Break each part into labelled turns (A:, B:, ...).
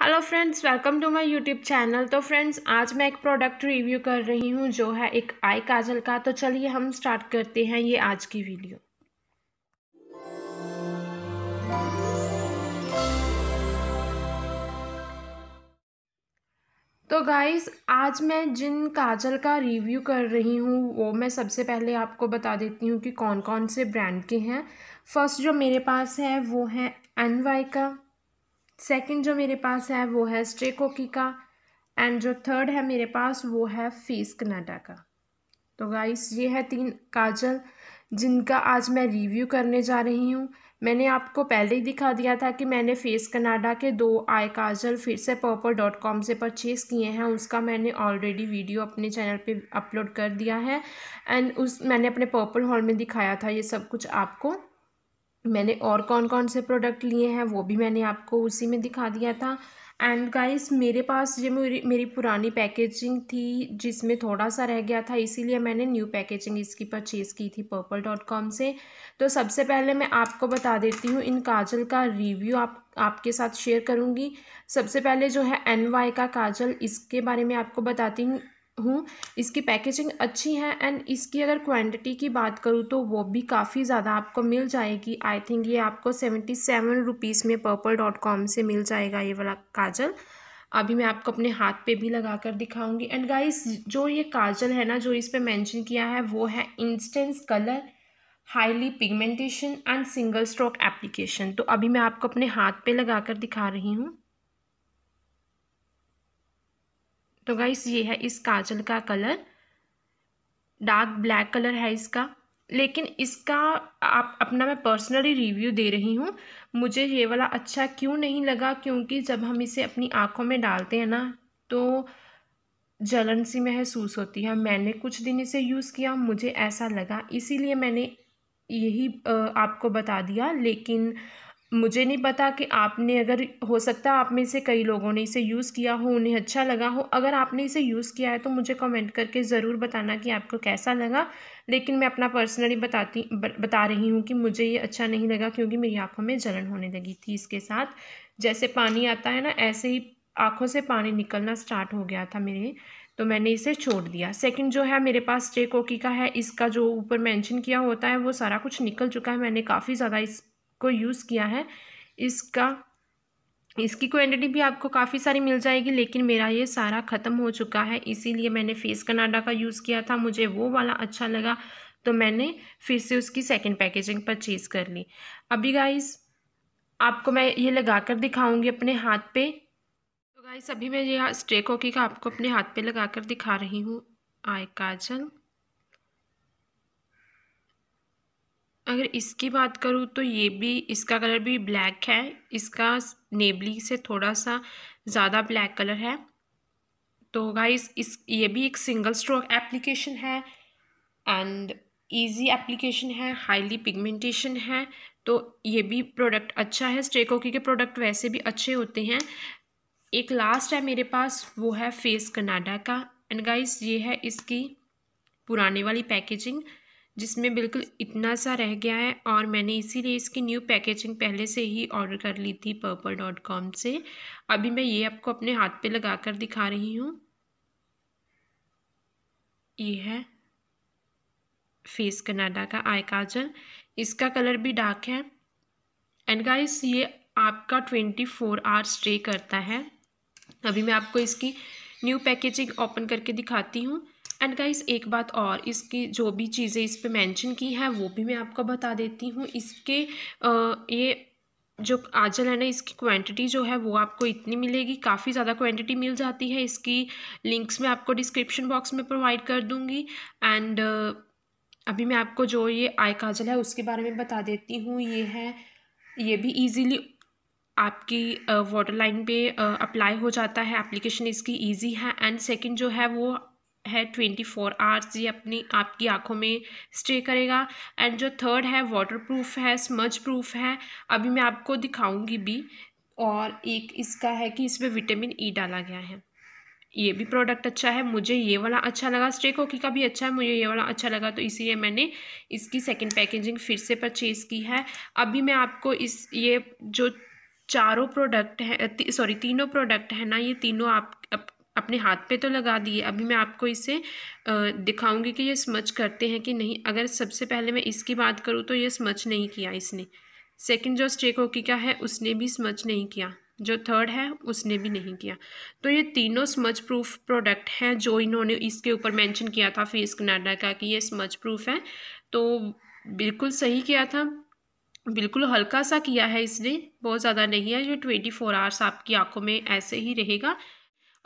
A: hello friends welcome to my YouTube channel तो friends आज मैं एक प्रोडक्ट रिव्यू कर रही हूँ जो है एक आई काजल का तो चलिए हम स्टार्ट करते हैं ये आज की वीडियो तो गाइस आज मैं जिन काजल का रिव्यू कर रही हूँ वो मैं सबसे पहले आपको बता देती हूँ कि कौन कौन से ब्रांड के हैं फर्स्ट जो मेरे पास है वो है एन वाई का सेकंड जो मेरे पास है वो है स्ट्रेकोकी का एंड जो थर्ड है मेरे पास वो है फेस कनाडा का तो गाइस ये है तीन काजल जिनका आज मैं रिव्यू करने जा रही हूँ मैंने आपको पहले ही दिखा दिया था कि मैंने फेस कनाडा के दो आई काजल फिर से पर्पल डॉट कॉम से परचेज़ किए हैं उसका मैंने ऑलरेडी वीडियो अपने चैनल पे अपलोड कर दिया है एंड उस मैंने अपने पर्पल हॉल में दिखाया था ये सब कुछ आपको मैंने और कौन कौन से प्रोडक्ट लिए हैं वो भी मैंने आपको उसी में दिखा दिया था एंड गाइस मेरे पास ये मेरी मेरी पुरानी पैकेजिंग थी जिसमें थोड़ा सा रह गया था इसीलिए मैंने न्यू पैकेजिंग इसकी परचेज़ की थी पर्पल डॉट कॉम से तो सबसे पहले मैं आपको बता देती हूँ इन काजल का रिव्यू आप आपके साथ शेयर करूँगी सबसे पहले जो है एन वाई का काजल इसके बारे में आपको बताती हूँ हूँ इसकी पैकेजिंग अच्छी है एंड इसकी अगर क्वांटिटी की बात करूँ तो वो भी काफ़ी ज़्यादा आपको मिल जाएगी आई थिंक ये आपको सेवेंटी सेवन रुपीज़ में पर्पल डॉट कॉम से मिल जाएगा ये वाला काजल अभी मैं आपको अपने हाथ पे भी लगा कर दिखाऊँगी एंड गाइस जो ये काजल है ना जो इस पर मैंशन किया है वो है intense colour highly pigmentation and single stroke application तो अभी मैं आपको अपने हाथ पे लगा कर दिखा रही हूँ तो गाइस ये है इस काजल का कलर डार्क ब्लैक कलर है इसका लेकिन इसका आप अपना मैं पर्सनली रिव्यू दे रही हूँ मुझे ये वाला अच्छा क्यों नहीं लगा क्योंकि जब हम इसे अपनी आँखों में डालते हैं ना तो जलन सी महसूस होती है मैंने कुछ दिन इसे यूज़ किया मुझे ऐसा लगा इसीलिए मैंने यही आपको बता दिया लेकिन मुझे नहीं पता कि आपने अगर हो सकता है आप में से कई लोगों ने इसे यूज़ किया हो उन्हें अच्छा लगा हो अगर आपने इसे यूज़ किया है तो मुझे कमेंट करके ज़रूर बताना कि आपको कैसा लगा लेकिन मैं अपना पर्सनली बताती ब, बता रही हूँ कि मुझे ये अच्छा नहीं लगा क्योंकि मेरी आँखों में जलन होने लगी थी इसके साथ जैसे पानी आता है ना ऐसे ही आँखों से पानी निकलना स्टार्ट हो गया था मेरे तो मैंने इसे छोड़ दिया सेकंड जो है मेरे पास स्टे कोकी का है इसका जो ऊपर मेंशन किया होता है वो सारा कुछ निकल चुका है मैंने काफ़ी ज़्यादा इस को यूज़ किया है इसका इसकी क्वांटिटी भी आपको काफ़ी सारी मिल जाएगी लेकिन मेरा ये सारा ख़त्म हो चुका है इसीलिए मैंने फेस कनाडा का यूज़ किया था मुझे वो वाला अच्छा लगा तो मैंने फिर से उसकी सेकेंड पैकेजिंग परचेज़ कर ली अभी गाइस आपको मैं ये लगा कर दिखाऊँगी अपने हाथ पे तो गाइस अभी मैं ये स्ट्रे कॉकी का आपको अपने हाथ पे लगा कर दिखा रही हूँ आय काजल अगर इसकी बात करूँ तो ये भी इसका कलर भी ब्लैक है इसका नेबली से थोड़ा सा ज़्यादा ब्लैक कलर है तो गाइस इस ये भी एक सिंगल स्ट्रोक एप्लीकेशन है एंड इजी एप्लीकेशन है हाईली पिगमेंटेशन है तो ये भी प्रोडक्ट अच्छा है स्टेकोकी के प्रोडक्ट वैसे भी अच्छे होते हैं एक लास्ट है मेरे पास वो है फेस कनाडा का एंड गाइस ये है इसकी पुराने वाली पैकेजिंग जिसमें बिल्कुल इतना सा रह गया है और मैंने इसीलिए इसकी न्यू पैकेजिंग पहले से ही ऑर्डर कर ली थी पर्पल डॉट कॉम से अभी मैं ये आपको अपने हाथ पे लगा कर दिखा रही हूँ ये है फेस कनाडा का आई काजल इसका कलर भी डार्क है एंड गाइस ये आपका ट्वेंटी फोर आवर्स स्टे करता है अभी मैं आपको इसकी न्यू पैकेजिंग ओपन करके दिखाती हूँ एंड गाइस एक बात और इसकी जो भी चीज़ें इस पर मेंशन की हैं वो भी मैं आपको बता देती हूँ इसके ये जो आजल है ना इसकी क्वांटिटी जो है वो आपको इतनी मिलेगी काफ़ी ज़्यादा क्वांटिटी मिल जाती है इसकी लिंक्स मैं आपको डिस्क्रिप्शन बॉक्स में प्रोवाइड कर दूँगी एंड अभी मैं आपको जो ये आई काजल है उसके बारे में बता देती हूँ ये है ये भी इजीली आपकी वाटर लाइन पे अप्लाई हो जाता है एप्लीकेशन इसकी इजी है एंड सेकंड जो है वो है ट्वेंटी फोर आवर्स ये अपनी आपकी आंखों में स्टे करेगा एंड जो थर्ड है वाटर प्रूफ है स्मज प्रूफ है अभी मैं आपको दिखाऊंगी भी और एक इसका है कि इसमें विटामिन ई e डाला गया है ये भी प्रोडक्ट अच्छा है मुझे ये वाला अच्छा लगा स्टे कॉकी का भी अच्छा है मुझे ये वाला अच्छा लगा तो इसीलिए मैंने इसकी सेकेंड पैकेजिंग फिर से परचेज़ की है अभी मैं आपको इस ये जो चारों प्रोडक्ट है सॉरी तीनों प्रोडक्ट है ना ये तीनों आप, आप अपने हाथ पे तो लगा दिए अभी मैं आपको इसे दिखाऊंगी कि ये स्मच करते हैं कि नहीं अगर सबसे पहले मैं इसकी बात करूँ तो ये स्मच नहीं किया इसने सेकंड जो स्टेक होकी का है उसने भी स्मच नहीं किया जो थर्ड है उसने भी नहीं किया तो ये तीनों स्मच प्रूफ प्रोडक्ट हैं जो इन्होंने इसके ऊपर मेंशन किया था फेस कनाडा का कि ये स्मच प्रूफ है तो बिल्कुल सही किया था बिल्कुल हल्का सा किया है इसने बहुत ज़्यादा नहीं है ये ट्वेंटी फोर आवर्स आपकी आंखों में ऐसे ही रहेगा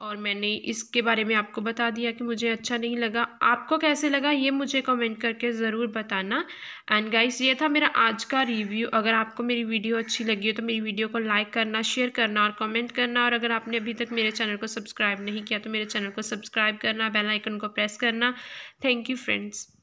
A: और मैंने इसके बारे में आपको बता दिया कि मुझे अच्छा नहीं लगा आपको कैसे लगा ये मुझे कमेंट करके ज़रूर बताना एंड गाइस ये था मेरा आज का रिव्यू अगर आपको मेरी वीडियो अच्छी लगी हो तो मेरी वीडियो को लाइक करना शेयर करना और कमेंट करना और अगर आपने अभी तक मेरे चैनल को सब्सक्राइब नहीं किया तो मेरे चैनल को सब्सक्राइब करना बेलाइकन को प्रेस करना थैंक यू फ्रेंड्स